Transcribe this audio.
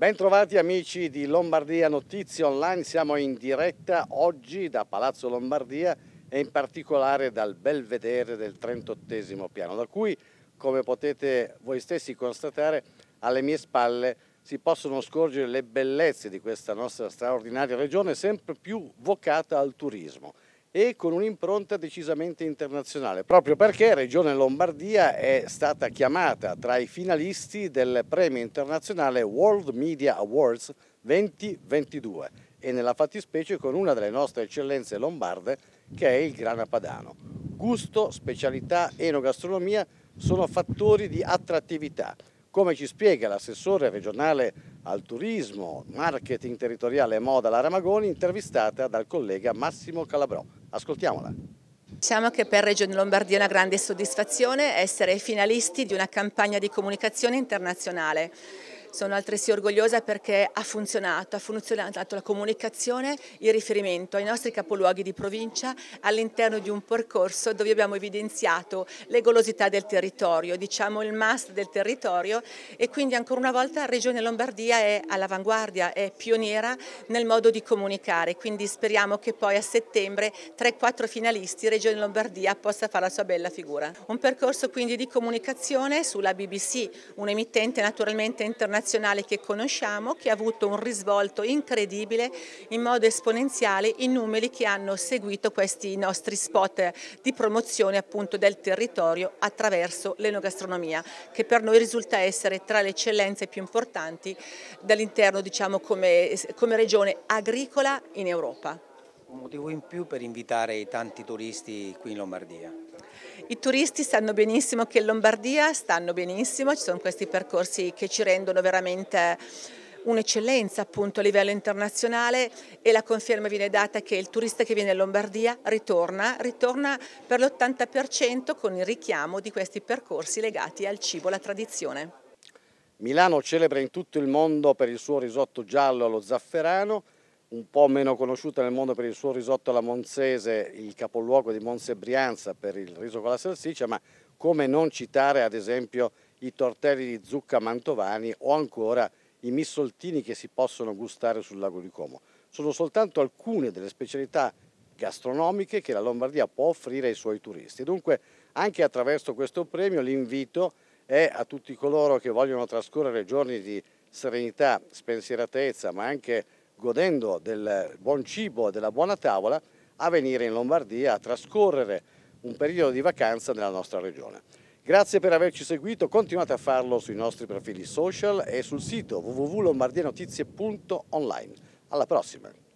Bentrovati amici di Lombardia Notizie Online, siamo in diretta oggi da Palazzo Lombardia e in particolare dal Belvedere del 38 piano, da cui come potete voi stessi constatare alle mie spalle si possono scorgere le bellezze di questa nostra straordinaria regione sempre più vocata al turismo e con un'impronta decisamente internazionale, proprio perché Regione Lombardia è stata chiamata tra i finalisti del premio internazionale World Media Awards 2022 e nella fattispecie con una delle nostre eccellenze lombarde che è il grana padano. Gusto, specialità, enogastronomia sono fattori di attrattività. Come ci spiega l'assessore regionale al turismo, marketing territoriale e moda Lara Magoni, intervistata dal collega Massimo Calabrò. Ascoltiamola. Diciamo che per Regione Lombardia è una grande soddisfazione essere finalisti di una campagna di comunicazione internazionale. Sono altresì orgogliosa perché ha funzionato, ha funzionato la comunicazione il riferimento ai nostri capoluoghi di provincia all'interno di un percorso dove abbiamo evidenziato le golosità del territorio, diciamo il must del territorio e quindi ancora una volta la Regione Lombardia è all'avanguardia, è pioniera nel modo di comunicare, quindi speriamo che poi a settembre 3-4 finalisti Regione Lombardia possa fare la sua bella figura. Un percorso quindi di comunicazione sulla BBC, un'emittente naturalmente internazionale internazionale che conosciamo che ha avuto un risvolto incredibile in modo esponenziale i numeri che hanno seguito questi nostri spot di promozione appunto del territorio attraverso l'enogastronomia che per noi risulta essere tra le eccellenze più importanti dall'interno diciamo come, come regione agricola in Europa. Un motivo in più per invitare i tanti turisti qui in Lombardia. I turisti sanno benissimo che in Lombardia stanno benissimo, ci sono questi percorsi che ci rendono veramente un'eccellenza appunto a livello internazionale e la conferma viene data che il turista che viene in Lombardia ritorna, ritorna per l'80% con il richiamo di questi percorsi legati al cibo, alla tradizione. Milano celebra in tutto il mondo per il suo risotto giallo allo zafferano un po' meno conosciuta nel mondo per il suo risotto alla Monzese, il capoluogo di Monse Brianza per il riso con la salsiccia, ma come non citare ad esempio i tortelli di zucca mantovani o ancora i missoltini che si possono gustare sul lago di Como. Sono soltanto alcune delle specialità gastronomiche che la Lombardia può offrire ai suoi turisti. Dunque anche attraverso questo premio l'invito è a tutti coloro che vogliono trascorrere giorni di serenità, spensieratezza, ma anche godendo del buon cibo e della buona tavola, a venire in Lombardia a trascorrere un periodo di vacanza nella nostra regione. Grazie per averci seguito, continuate a farlo sui nostri profili social e sul sito www.lombardianotizie.online. Alla prossima!